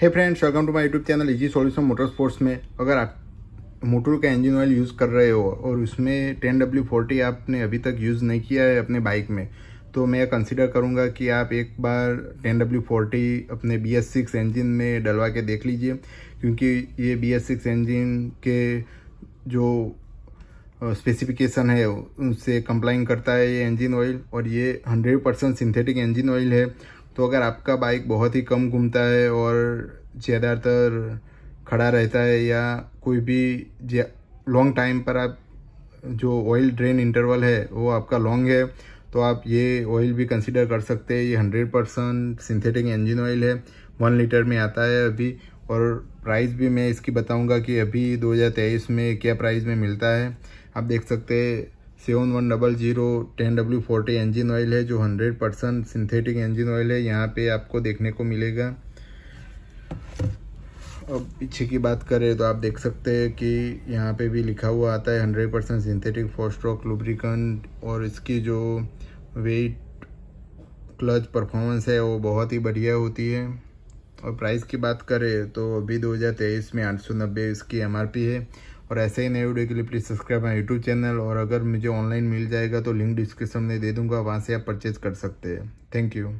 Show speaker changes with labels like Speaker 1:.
Speaker 1: hey friends welcome to my YouTube channel easy solution motor sports में अगर आप motor का इंजन ऑयल यूज़ कर रहे हो और उसमें टेन डब्ल्यू फोर्टी आपने अभी तक यूज़ नहीं किया है अपने बाइक में तो मैं कंसिडर करूँगा कि आप एक बार टेन डब्ल्यू फोर्टी अपने बी एस सिक्स इंजिन में डलवा के देख लीजिए क्योंकि ये बी एस सिक्स इंजिन के जो स्पेसिफिकेशन है उनसे कंप्लाइन करता है ये इंजिन ऑयल और ये hundred percent synthetic engine oil है तो अगर आपका बाइक बहुत ही कम घूमता है और ज़्यादातर खड़ा रहता है या कोई भी लॉन्ग टाइम पर आप जो ऑयल ड्रेन इंटरवल है वो आपका लॉन्ग है तो आप ये ऑयल भी कंसिडर कर सकते हैं ये hundred percent synthetic engine oil है वन लीटर में आता है अभी और प्राइस भी मैं इसकी बताऊंगा कि अभी 2023 में क्या प्राइस में मिलता है आप देख सकते हैं seven one double zero ten W forty engine oil है जो hundred percent synthetic engine oil है यहाँ पे आपको देखने को मिलेगा अब पीछे की बात करें तो आप देख सकते हैं कि यहाँ पे भी लिखा हुआ आता है hundred percent synthetic stroke lubricant और इसकी जो वेट क्लच परफॉर्मेंस है वो बहुत ही बढ़िया होती है और प्राइस की बात करें तो अभी तेईस में नब्बे इसकी पी है और ऐसे ही नए वीडियो के लिए please subscribe my YouTube channel और अगर मुझे ऑनलाइन मिल जाएगा तो लिंक डिस्क्रिप्शन में दे दूंगा वहाँ से आप परचेज कर सकते हैं थैंक यू